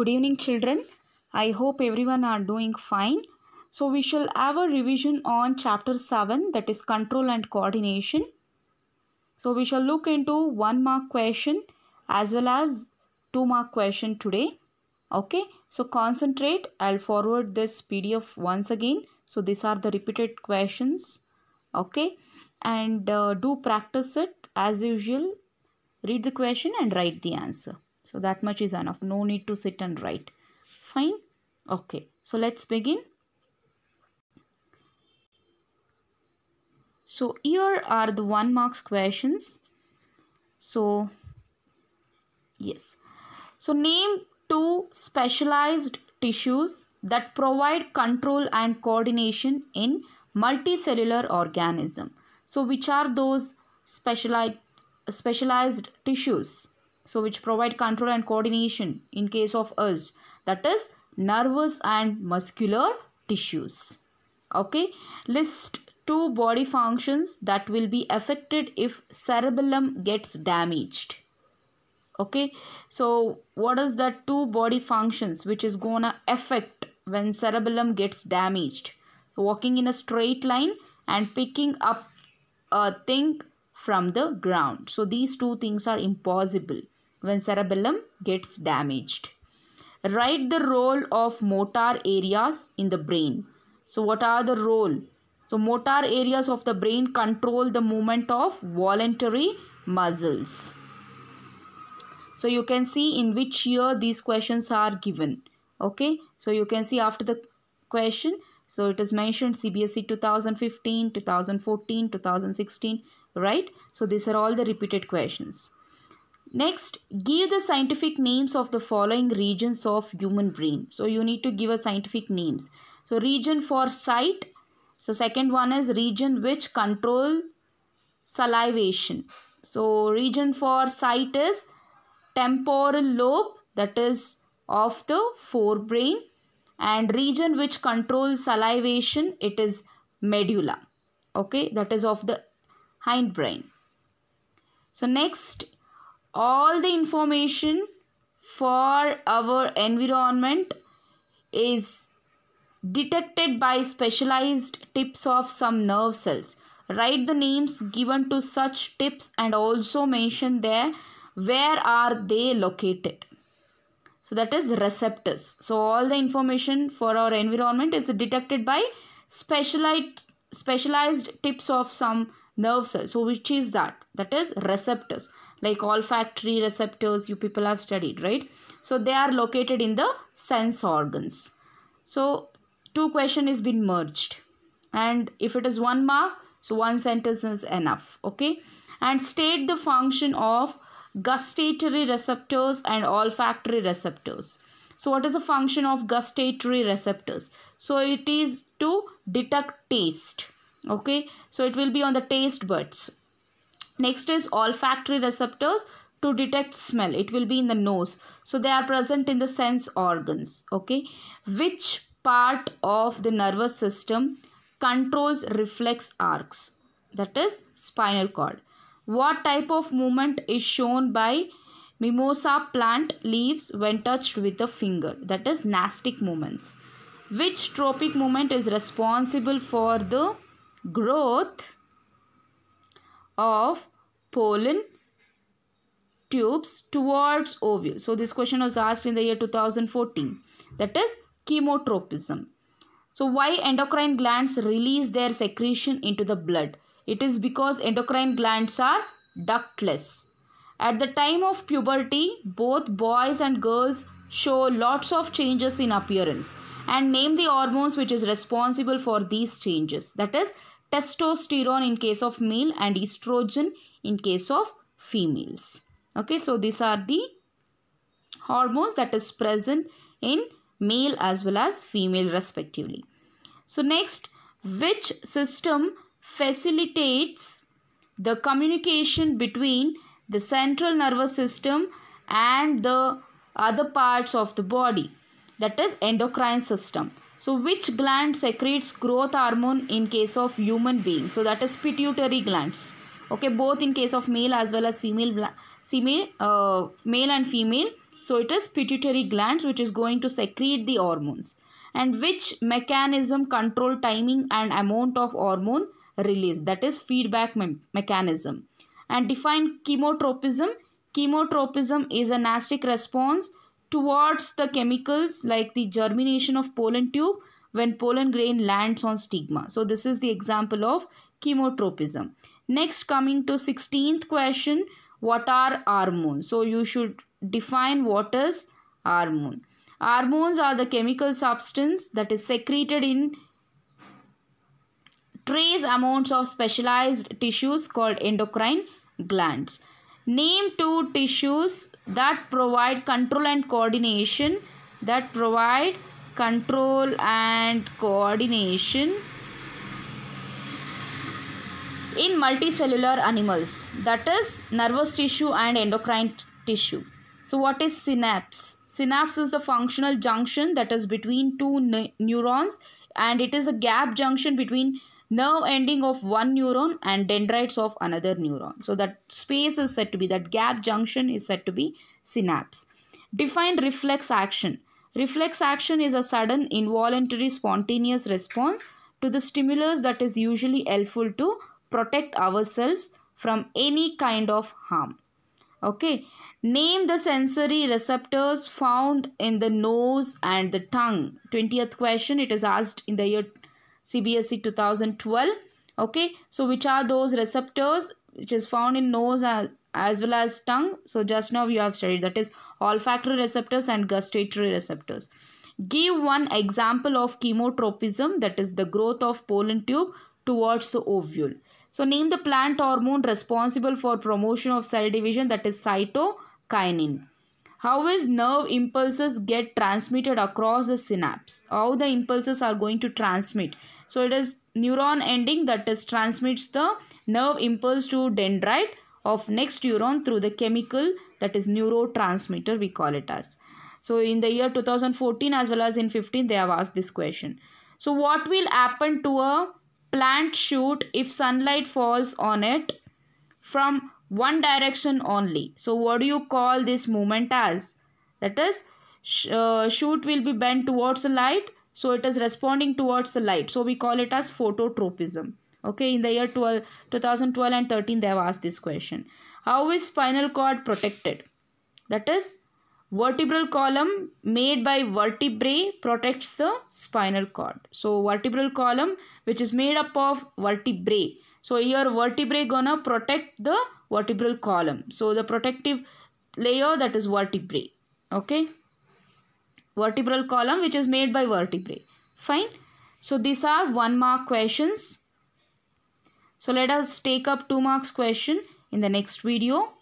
Good evening children. I hope everyone are doing fine. So we shall have a revision on chapter 7 that is control and coordination. So we shall look into one mark question as well as two mark question today. Okay. So concentrate. I'll forward this PDF once again. So these are the repeated questions. Okay. And uh, do practice it as usual. Read the question and write the answer. So that much is enough. No need to sit and write. Fine. Okay. So let's begin. So here are the one marks questions. So yes. So name two specialized tissues that provide control and coordination in multicellular organism. So which are those specialized specialized tissues? so which provide control and coordination in case of us that is nervous and muscular tissues okay list two body functions that will be affected if cerebellum gets damaged okay so what is the two body functions which is gonna affect when cerebellum gets damaged walking in a straight line and picking up a thing from the ground so these two things are impossible when cerebellum gets damaged. Write the role of motor areas in the brain. So what are the role? So motor areas of the brain control the movement of voluntary muscles. So you can see in which year these questions are given. Okay. So you can see after the question. So it is mentioned CBSE 2015, 2014, 2016. Right. So these are all the repeated questions. Next, give the scientific names of the following regions of human brain. So you need to give a scientific names. So region for sight. So second one is region which control salivation. So region for sight is temporal lobe that is of the forebrain and region which controls salivation it is medulla. Okay that is of the hindbrain. So next all the information for our environment is detected by specialized tips of some nerve cells. Write the names given to such tips and also mention there where are they located. So that is receptors. So all the information for our environment is detected by specialized specialized tips of some nerve cells. So which is that? That is receptors like olfactory receptors you people have studied right so they are located in the sense organs so two question is been merged and if it is one mark so one sentence is enough okay and state the function of gustatory receptors and olfactory receptors so what is the function of gustatory receptors so it is to detect taste okay so it will be on the taste buds Next is olfactory receptors to detect smell. It will be in the nose. So they are present in the sense organs. Okay. Which part of the nervous system controls reflex arcs? That is spinal cord. What type of movement is shown by mimosa plant leaves when touched with the finger? That is nastic movements. Which tropic movement is responsible for the growth of pollen tubes towards ovule. So this question was asked in the year 2014. That is chemotropism. So why endocrine glands release their secretion into the blood? It is because endocrine glands are ductless. At the time of puberty, both boys and girls show lots of changes in appearance and name the hormones which is responsible for these changes. That is testosterone in case of male and estrogen in case of females. Okay, so these are the hormones that is present in male as well as female respectively. So next, which system facilitates the communication between the central nervous system and the other parts of the body that is endocrine system. So which gland secretes growth hormone in case of human being? So that is pituitary glands okay both in case of male as well as female female uh, male and female so it is pituitary glands which is going to secrete the hormones and which mechanism control timing and amount of hormone release that is feedback me mechanism and define chemotropism chemotropism is a nastic response towards the chemicals like the germination of pollen tube when pollen grain lands on stigma so this is the example of chemotropism Next coming to 16th question, what are hormones? So you should define what is hormone. Hormones are the chemical substance that is secreted in trace amounts of specialized tissues called endocrine glands. Name two tissues that provide control and coordination that provide control and coordination in multicellular animals that is nervous tissue and endocrine tissue. So what is synapse? Synapse is the functional junction that is between two ne neurons and it is a gap junction between nerve ending of one neuron and dendrites of another neuron. So that space is said to be, that gap junction is said to be synapse. Define reflex action. Reflex action is a sudden involuntary spontaneous response to the stimulus that is usually helpful to protect ourselves from any kind of harm. Okay, name the sensory receptors found in the nose and the tongue. 20th question, it is asked in the year CBSE 2012. Okay, so which are those receptors which is found in nose as well as tongue? So just now we have studied that is olfactory receptors and gustatory receptors. Give one example of chemotropism that is the growth of pollen tube towards the ovule. So name the plant hormone responsible for promotion of cell division that is cytokinin. How is nerve impulses get transmitted across the synapse? How the impulses are going to transmit? So it is neuron ending that is transmits the nerve impulse to dendrite of next neuron through the chemical that is neurotransmitter we call it as. So in the year 2014 as well as in 15 they have asked this question. So what will happen to a Plant shoot if sunlight falls on it from one direction only. So what do you call this movement as? That is uh, shoot will be bent towards the light. So it is responding towards the light. So we call it as phototropism. Okay, in the year 12, 2012 and 13 they have asked this question. How is spinal cord protected? That is Vertebral column made by vertebrae protects the spinal cord. So vertebral column which is made up of vertebrae. So your vertebrae gonna protect the vertebral column. So the protective layer that is vertebrae. Okay. Vertebral column which is made by vertebrae. Fine. So these are one mark questions. So let us take up two marks question in the next video.